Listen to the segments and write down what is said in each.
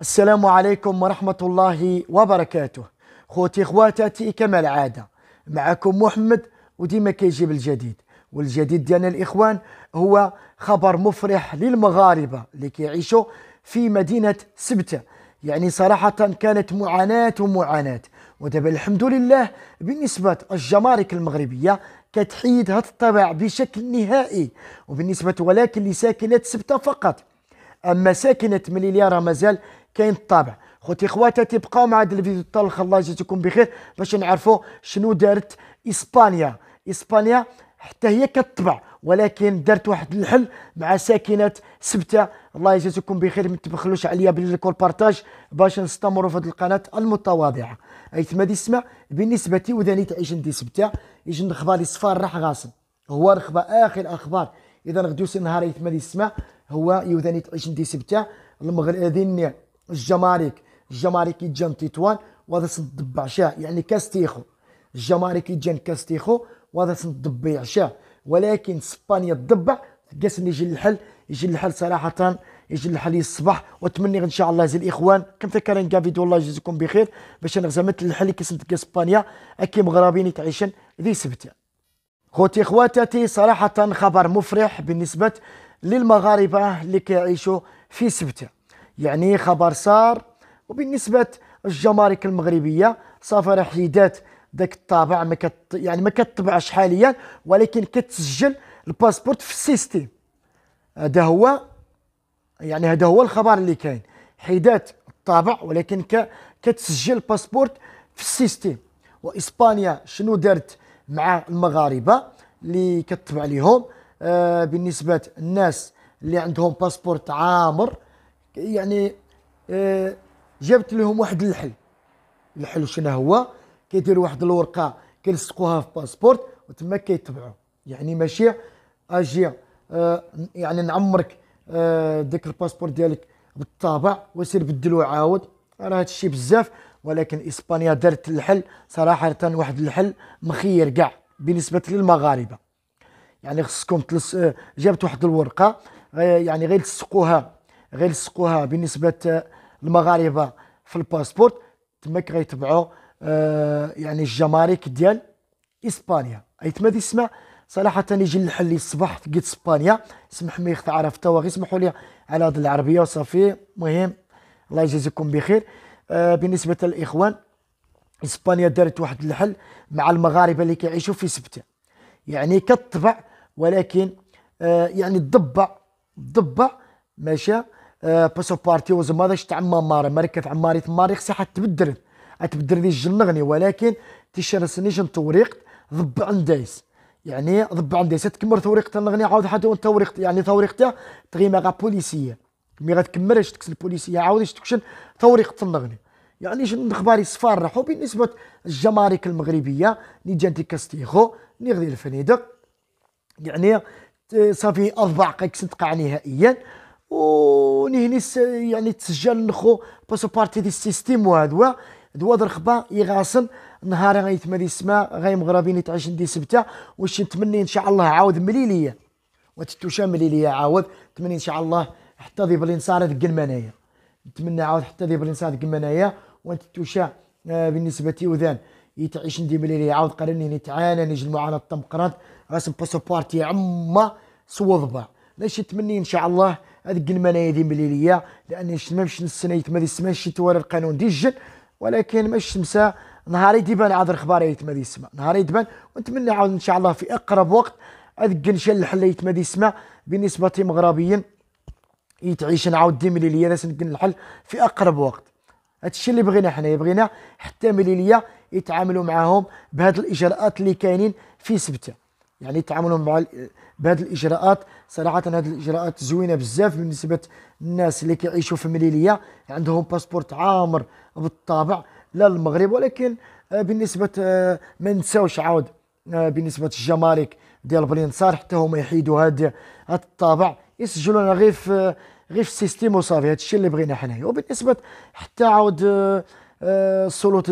السلام عليكم ورحمة الله وبركاته خوتي خواتاتي كما العادة معكم محمد وديما كيجيب الجديد والجديد ديالنا الإخوان هو خبر مفرح للمغاربة اللي كيعيشوا في مدينة سبتة يعني صراحة كانت معاناة ومعاناة ودابا الحمد لله بالنسبة الجمارك المغربية كتحيد هذا الطبع بشكل نهائي وبالنسبة ولكن لساكنة سبتة فقط أما ساكنة مليليارة راه مازال كاين الطابع خوتي خواتي تبقاو مع هذا الفيديو حتى الله يجازيكم بخير باش نعرفوا شنو دارت اسبانيا اسبانيا حتى هي كتطبع ولكن دارت واحد الحل مع ساكنه سبته الله يجازيكم بخير ما تبخلوش عليا بالكول بارتاج باش نستمروا في هذه القناه المتواضعه ايتما تسمع بالنسبه وذاني تعيش عندي سبته يجي الخبار الصفار راح غاصب هو رخبه اخر اخبار اذا غدوس النهار ايتما تسمع هو يوذاني تعيش عندي سبته المغرب الجمارك الجمارك يجن تطوان وهذا تنضب عشاء يعني كاستيخو الجمارك يجن كاستيخو وهذا تنضب عشاه ولكن اسبانيا تضبع قاسم يجي الحل يجي الحل صراحه يجي الحل الصباح واتمنى ان شاء الله زي الاخوان كم فكرين كاع فيديو الله يجزيكم بخير باش نغزمت الحل كيسم اسبانيا اكي مغربين يتعيشن ذي سبت خوتي خواتاتي صراحه خبر مفرح بالنسبه للمغاربه اللي كيعيشوا في سبته يعني خبر صار وبالنسبه للجمارك المغربيه صافي راه حيدات ذاك الطابع ما كت يعني ما كتطبعش حاليا ولكن كتسجل الباسبورت في السيستيم هذا هو يعني هذا هو الخبر اللي كاين حيدات الطابع ولكن ك... كتسجل الباسبورت في السيستيم واسبانيا شنو دارت مع المغاربه اللي كتبع ليهم آه بالنسبه للناس اللي عندهم باسبورت عامر يعني آه، جابت لهم واحد الحل الحل شنو هو كيديروا واحد الورقه كيلصقوها في باسبورت وتما كيتبعوا يعني ماشي اجي آه، يعني نعمرك آه، ديك الباسبور ديالك بالطابع وسير بدلو عاود راه هادشي بزاف ولكن اسبانيا دارت الحل صراحه واحد الحل مخير كاع بالنسبه للمغاربه يعني خصكم تلس جابت واحد الورقه يعني غير تسقوها غير لصقوها بالنسبه للمغاربه في الباسبور تما كيتبعوا آه يعني الجمارك ديال اسبانيا اي تما تسمع صراحه يجي الحل الصباح في اسبانيا سمح لي يخت عرفت هو غير سمحوا لي على هذه العربيه وصافي المهم الله يجازيكم بخير آه بالنسبه للاخوان اسبانيا دارت واحد الحل مع المغاربه اللي كيعيشوا في سبته يعني كطبع ولكن آه يعني الضبع الضبع ماشي آه، باسو بارتي وزما داش تعمى مارا مركب عماري تماري خصها تبدل تبدل لي جنغني ولكن تيشرسنيش توريق ضب عندايس يعني ضب عندايس تكمل توريق الغني عاود حتى توريق يعني توريق تاع تغيما غا بوليسيه مي غتكمل تكسل البوليسيه عاود تكشن توريق الغني يعني جن اخباري صفار راحو بالنسبه للجمارك المغربيه اللي جانتي كاستيخو اللي غدي الفنيدق يعني صافي اضبع قيك صدقه نهائيا ونهني يعني تسجل نخو باسو بارتي دي السيستيم وهذا دوا درخبا يغاصن نهار غيتمري السماء غي مغربين يتعشن دي سبته واش نتمنى ان شاء الله عاود مليليه وتتوشا مليليه عاود نتمنى ان شاء الله حتى ذي بالانصار دق المنايا نتمنى عاود حتى ذي بالانصار دق المنايا وتتوشا آه، بالنسبه وذان يتعيش ندي مليليه عاود قرني نتعانى نجي المعاناه الطمقرات راسم باسو بارتي عما سوضبا باش تمني ان شاء الله هذيك المنايا دي مليليه لان ما باش نستنى ما يسمى شي توالى القانون دي الجن ولكن ما شمسا نهاري ديبان عاد الخبار يتما يسمى نهاري ديبان ونتمنى عاود ان شاء الله في اقرب وقت هذيك الله الحل يتما يسمى بالنسبه مغربيا يتعيش نعاود دي مليليه لازم الحل في اقرب وقت هادشي اللي بغينا حنا بغينا حتى مليليه يتعاملوا معاهم بهاد الاجراءات اللي كاينين في سبته يعني تعاملهم مع بهذه الاجراءات صراحه هذه الاجراءات زوينه بزاف بالنسبه للناس اللي كيعيشوا في مليليه عندهم باسبورت عامر بالطابع لا المغرب ولكن آه، بالنسبه آه، ما نساوش عاود آه، بالنسبه للجمارك ديال بلينصار حتى هما يحيدوا هذا الطابع يسجلوا غير في غير في السيستيم وصافي هذا الشيء اللي بغينا حنايا وبالنسبه حتى عاود السلطات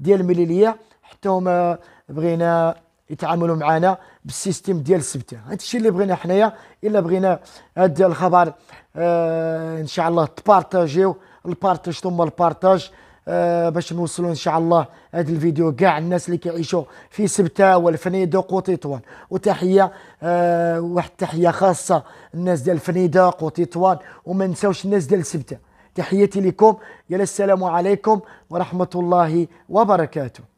ديال المليليه حتى هما بغينا يتعاملوا معنا بالسيستم ديال السبتة هذا الشيء اللي بغينا حنايا الا بغينا هذا الخبر آه ان شاء الله تبارطاجيو البارطاج ثم البارطاج آه باش نوصلوا ان شاء الله هذا الفيديو كاع الناس اللي كيعيشوا في سبته والفنيدق وتطوان وتحيه آه واحد التحيه خاصه الناس ديال الفنيدق وتطوان وما نساوش الناس ديال سبته تحياتي لكم يا السلام عليكم ورحمه الله وبركاته